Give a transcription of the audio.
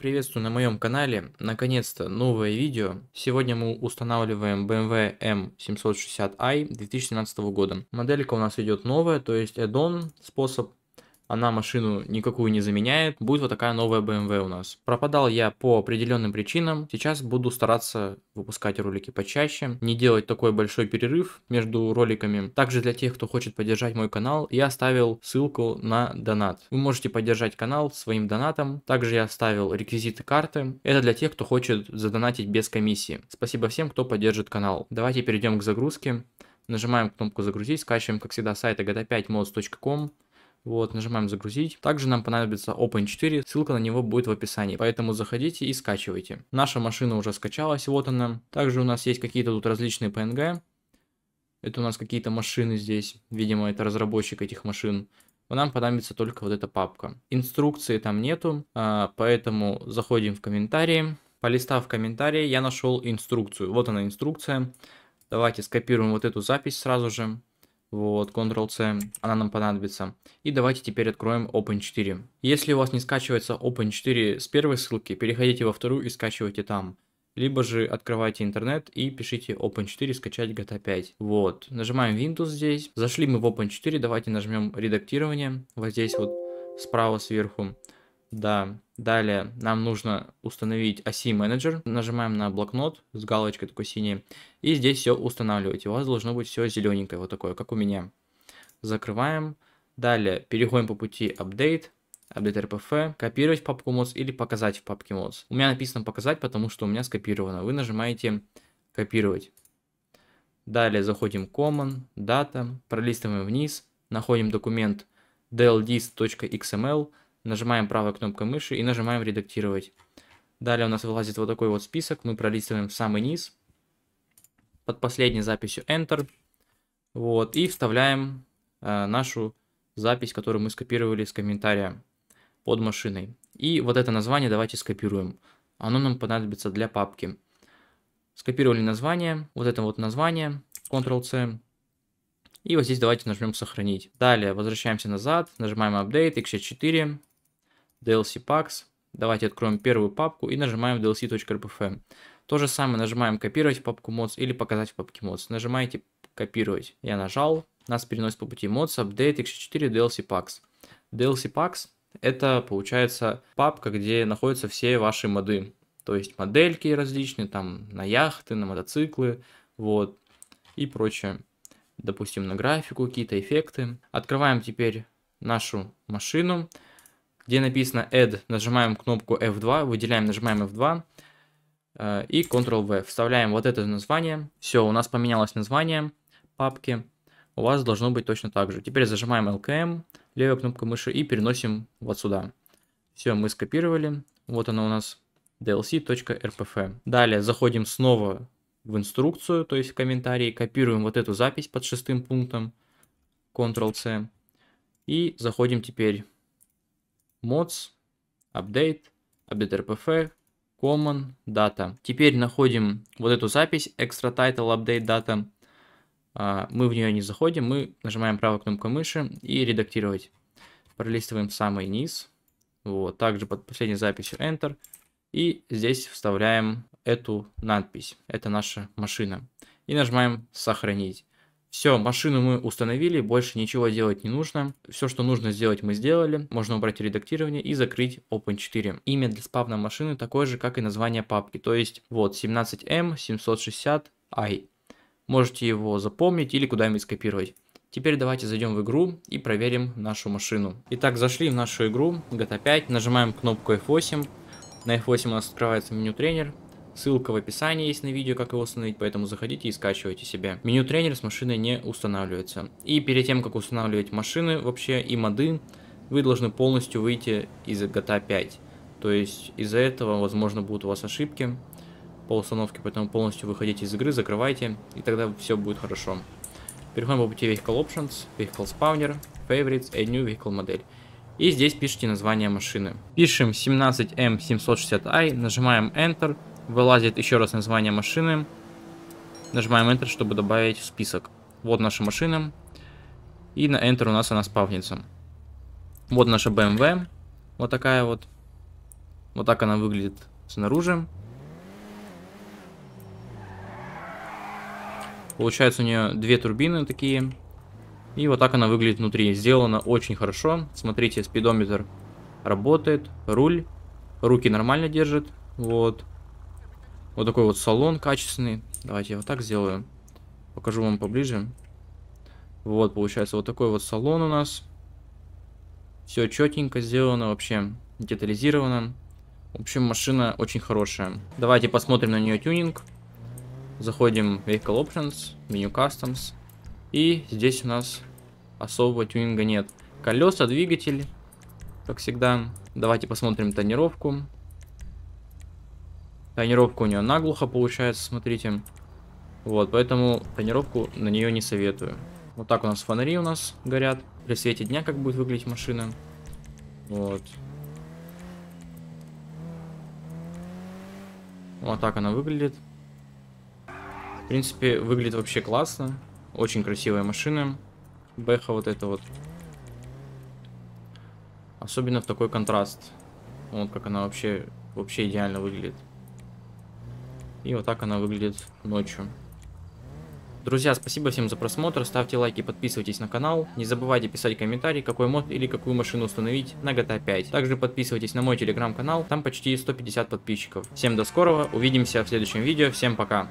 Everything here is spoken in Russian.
приветствую на моем канале. Наконец-то новое видео. Сегодня мы устанавливаем BMW M760i 2017 года. Моделька у нас идет новая, то есть add-on, способ она машину никакую не заменяет. Будет вот такая новая BMW у нас. Пропадал я по определенным причинам. Сейчас буду стараться выпускать ролики почаще, не делать такой большой перерыв между роликами. Также для тех, кто хочет поддержать мой канал, я оставил ссылку на донат. Вы можете поддержать канал своим донатом. Также я оставил реквизиты карты. Это для тех, кто хочет задонатить без комиссии. Спасибо всем, кто поддержит канал. Давайте перейдем к загрузке. Нажимаем кнопку «Загрузить», скачиваем, как всегда, сайт agata5mods.com. Вот, нажимаем загрузить. Также нам понадобится Open4, ссылка на него будет в описании, поэтому заходите и скачивайте. Наша машина уже скачалась, вот она. Также у нас есть какие-то тут различные PNG. Это у нас какие-то машины здесь, видимо, это разработчик этих машин. Нам понадобится только вот эта папка. Инструкции там нету, а, поэтому заходим в комментарии. Полистав комментарии, я нашел инструкцию. Вот она инструкция. Давайте скопируем вот эту запись сразу же. Вот, Ctrl-C, она нам понадобится. И давайте теперь откроем Open4. Если у вас не скачивается Open4 с первой ссылки, переходите во вторую и скачивайте там. Либо же открывайте интернет и пишите Open4 скачать GTA 5. Вот, нажимаем Windows здесь. Зашли мы в Open4, давайте нажмем редактирование. Вот здесь вот справа сверху. Да, далее нам нужно установить оси менеджер. Нажимаем на блокнот с галочкой такой синей. И здесь все устанавливаете. У вас должно быть все зелененькое, вот такое, как у меня. Закрываем. Далее переходим по пути update, update rpf, копировать в папку mods или показать в папке mods. У меня написано показать, потому что у меня скопировано. Вы нажимаете копировать. Далее заходим common, data, пролистываем вниз, находим документ dldist.xml, Нажимаем правой кнопкой мыши и нажимаем «Редактировать». Далее у нас вылазит вот такой вот список. Мы пролистываем в самый низ. Под последней записью Enter. Вот, и вставляем э, нашу запись, которую мы скопировали с комментария под машиной. И вот это название давайте скопируем. Оно нам понадобится для папки. Скопировали название, вот это вот название, Ctrl-C. И вот здесь давайте нажмем «Сохранить». Далее возвращаемся назад, нажимаем «Update», X4, DLC Packs. Давайте откроем первую папку и нажимаем dlc.rpfm. То же самое нажимаем копировать в папку mods или показать в папке mods. Нажимаете копировать. Я нажал, нас переносит по пути mods, update, x4, DLC Packs. DLC Packs это получается папка, где находятся все ваши моды. То есть модельки различные, там на яхты, на мотоциклы, вот, и прочее. Допустим, на графику, какие-то эффекты. Открываем теперь нашу машину где написано add, нажимаем кнопку F2, выделяем, нажимаем F2 э, и Ctrl-V. Вставляем вот это название. Все, у нас поменялось название папки. У вас должно быть точно так же. Теперь зажимаем LKM, левая кнопка мыши и переносим вот сюда. Все, мы скопировали. Вот оно у нас dlc.rpf. Далее заходим снова в инструкцию, то есть в комментарии, копируем вот эту запись под шестым пунктом, Ctrl-C, и заходим теперь mods, update, update.rpf, common, data. Теперь находим вот эту запись, extra title, update, data. А, мы в нее не заходим, мы нажимаем правой кнопкой мыши и редактировать. Пролистываем самый низ. Вот, также под последней записью Enter. И здесь вставляем эту надпись. Это наша машина. И нажимаем сохранить. Все, машину мы установили, больше ничего делать не нужно. Все, что нужно сделать, мы сделали. Можно убрать редактирование и закрыть Open4. Имя для спавна машины такое же, как и название папки. То есть вот 17M760i. Эм, Можете его запомнить или куда-нибудь скопировать. Теперь давайте зайдем в игру и проверим нашу машину. Итак, зашли в нашу игру GTA 5, а нажимаем кнопку F8. На F8 у нас открывается меню тренер. Ссылка в описании есть на видео, как его установить, поэтому заходите и скачивайте себе. Меню тренер с машины не устанавливается. И перед тем, как устанавливать машины вообще и моды, вы должны полностью выйти из GTA 5. То есть из-за этого, возможно, будут у вас ошибки по установке, поэтому полностью выходите из игры, закрывайте, и тогда все будет хорошо. Переходим по пути Vehicle Options, Vehicle Spawner, Favorites, Add New Vehicle Model. И здесь пишите название машины. Пишем 17M760i, нажимаем Enter, Вылазит еще раз название машины. Нажимаем Enter, чтобы добавить в список. Вот наша машина. И на Enter у нас она спавнится. Вот наша BMW. Вот такая вот. Вот так она выглядит снаружи. Получается у нее две турбины такие. И вот так она выглядит внутри. Сделано очень хорошо. Смотрите, спидометр работает, руль, руки нормально держит. Вот. Вот такой вот салон качественный. Давайте я вот так сделаю. Покажу вам поближе. Вот, получается, вот такой вот салон у нас. Все четенько сделано вообще, детализировано. В общем, машина очень хорошая. Давайте посмотрим на нее тюнинг. Заходим в Vehicle Options, меню Customs. И здесь у нас особого тюнинга нет. Колеса, двигатель, как всегда. Давайте посмотрим тонировку. Тонировка у нее наглухо получается, смотрите. Вот, поэтому тренировку на нее не советую. Вот так у нас фонари у нас горят. При свете дня как будет выглядеть машина. Вот. Вот так она выглядит. В принципе, выглядит вообще классно. Очень красивая машина. Бэха вот это вот. Особенно в такой контраст. Вот как она вообще, вообще идеально выглядит. И вот так она выглядит ночью. Друзья, спасибо всем за просмотр, ставьте лайки, подписывайтесь на канал, не забывайте писать комментарий, какой мод или какую машину установить на GTA 5. Также подписывайтесь на мой телеграм-канал, там почти 150 подписчиков. Всем до скорого, увидимся в следующем видео, всем пока.